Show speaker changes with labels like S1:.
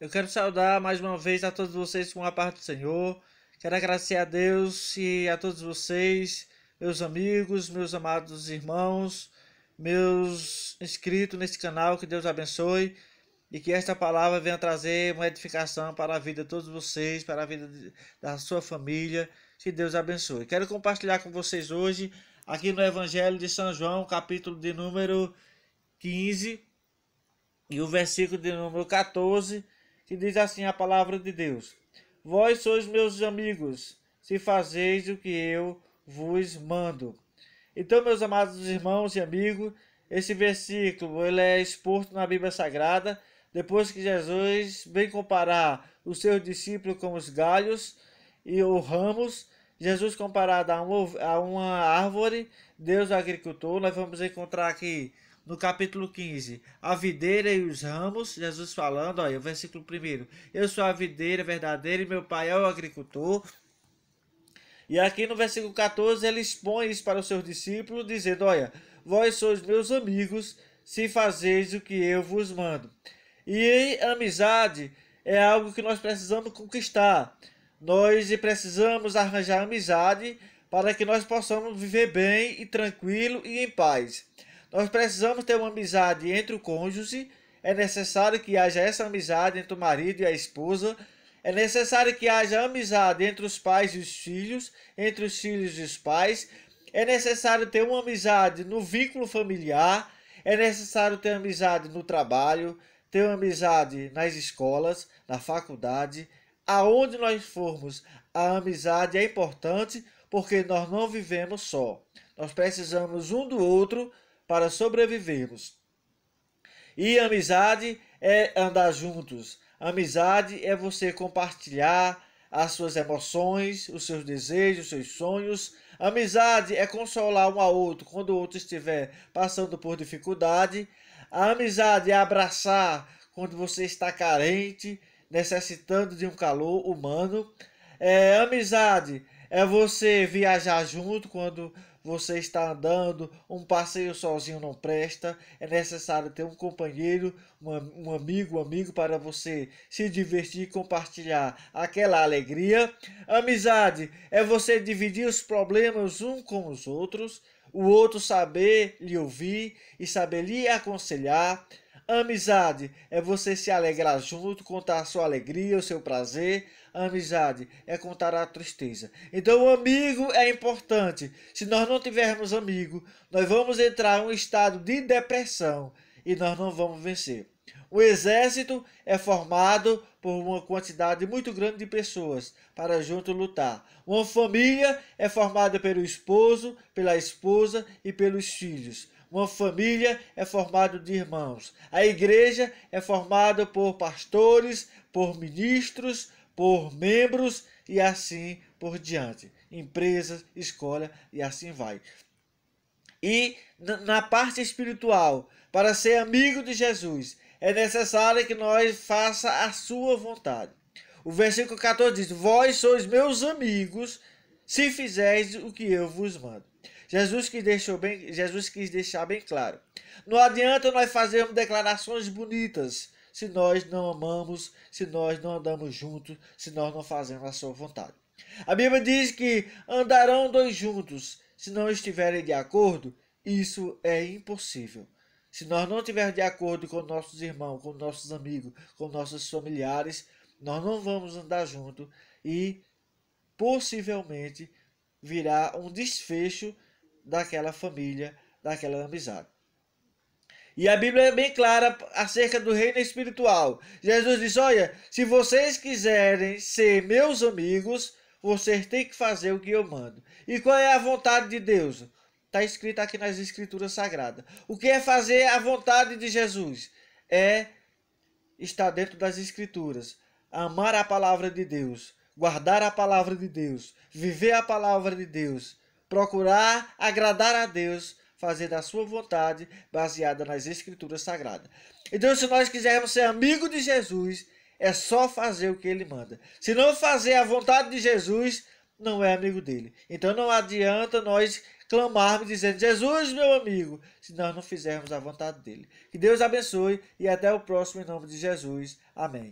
S1: Eu quero saudar mais uma vez a todos vocês com a paz do Senhor. Quero agradecer a Deus e a todos vocês, meus amigos, meus amados irmãos, meus inscritos nesse canal. Que Deus abençoe e que esta palavra venha trazer uma edificação para a vida de todos vocês, para a vida de, da sua família. Que Deus abençoe. Quero compartilhar com vocês hoje, aqui no Evangelho de São João, capítulo de número 15 e o versículo de número 14 que diz assim a palavra de Deus: Vós sois meus amigos, se fazeis o que eu vos mando. Então, meus amados irmãos e amigos, esse versículo ele é exposto na Bíblia Sagrada, depois que Jesus vem comparar os seus discípulos com os galhos e os ramos, Jesus comparado a uma, a uma árvore, Deus agricultor, nós vamos encontrar aqui no capítulo 15, a videira e os ramos, Jesus falando, olha, o versículo 1, eu sou a videira verdadeira e meu pai é o agricultor. E aqui no versículo 14 ele expõe isso para os seus discípulos, dizendo: Olha, vós sois meus amigos se fazeis o que eu vos mando. E amizade é algo que nós precisamos conquistar. Nós precisamos arranjar amizade para que nós possamos viver bem e tranquilo e em paz. Nós precisamos ter uma amizade entre o cônjuge, é necessário que haja essa amizade entre o marido e a esposa, é necessário que haja amizade entre os pais e os filhos, entre os filhos e os pais, é necessário ter uma amizade no vínculo familiar, é necessário ter amizade no trabalho, ter amizade nas escolas, na faculdade, aonde nós formos, a amizade é importante porque nós não vivemos só. Nós precisamos um do outro para sobrevivermos. E amizade é andar juntos. Amizade é você compartilhar as suas emoções, os seus desejos, os seus sonhos. Amizade é consolar um ao outro quando o outro estiver passando por dificuldade. A amizade é abraçar quando você está carente, necessitando de um calor humano. É, amizade é você viajar junto quando você está andando, um passeio sozinho não presta, é necessário ter um companheiro, um amigo, um amigo para você se divertir e compartilhar aquela alegria. Amizade é você dividir os problemas um com os outros, o outro saber lhe ouvir e saber lhe aconselhar. Amizade é você se alegrar junto, contar sua alegria, o seu prazer. A amizade é contar a tristeza. Então, o amigo é importante. Se nós não tivermos amigo, nós vamos entrar em um estado de depressão e nós não vamos vencer. O exército é formado por uma quantidade muito grande de pessoas para junto lutar. Uma família é formada pelo esposo, pela esposa e pelos filhos. Uma família é formada de irmãos. A igreja é formada por pastores, por ministros, por membros e assim por diante. Empresas, escola e assim vai. E na parte espiritual, para ser amigo de Jesus, é necessário que nós faça a sua vontade. O versículo 14 diz: Vós sois meus amigos, se fizeres o que eu vos mando. Jesus quis, deixou bem, Jesus quis deixar bem claro. Não adianta nós fazermos declarações bonitas, se nós não amamos, se nós não andamos juntos, se nós não fazemos a sua vontade. A Bíblia diz que andarão dois juntos, se não estiverem de acordo, isso é impossível. Se nós não estivermos de acordo com nossos irmãos, com nossos amigos, com nossos familiares, nós não vamos andar junto e possivelmente virá um desfecho daquela família, daquela amizade. E a Bíblia é bem clara acerca do reino espiritual. Jesus diz: Olha, se vocês quiserem ser meus amigos, vocês têm que fazer o que eu mando. E qual é a vontade de Deus? Está escrito aqui nas Escrituras Sagradas. O que é fazer a vontade de Jesus? É estar dentro das Escrituras, amar a palavra de Deus, guardar a palavra de Deus, viver a palavra de Deus, procurar agradar a Deus fazer da sua vontade, baseada nas Escrituras Sagradas. Então, se nós quisermos ser amigo de Jesus, é só fazer o que ele manda. Se não fazer a vontade de Jesus, não é amigo dele. Então, não adianta nós clamarmos dizendo: Jesus, meu amigo, se nós não fizermos a vontade dele. Que Deus abençoe e até o próximo, em nome de Jesus. Amém.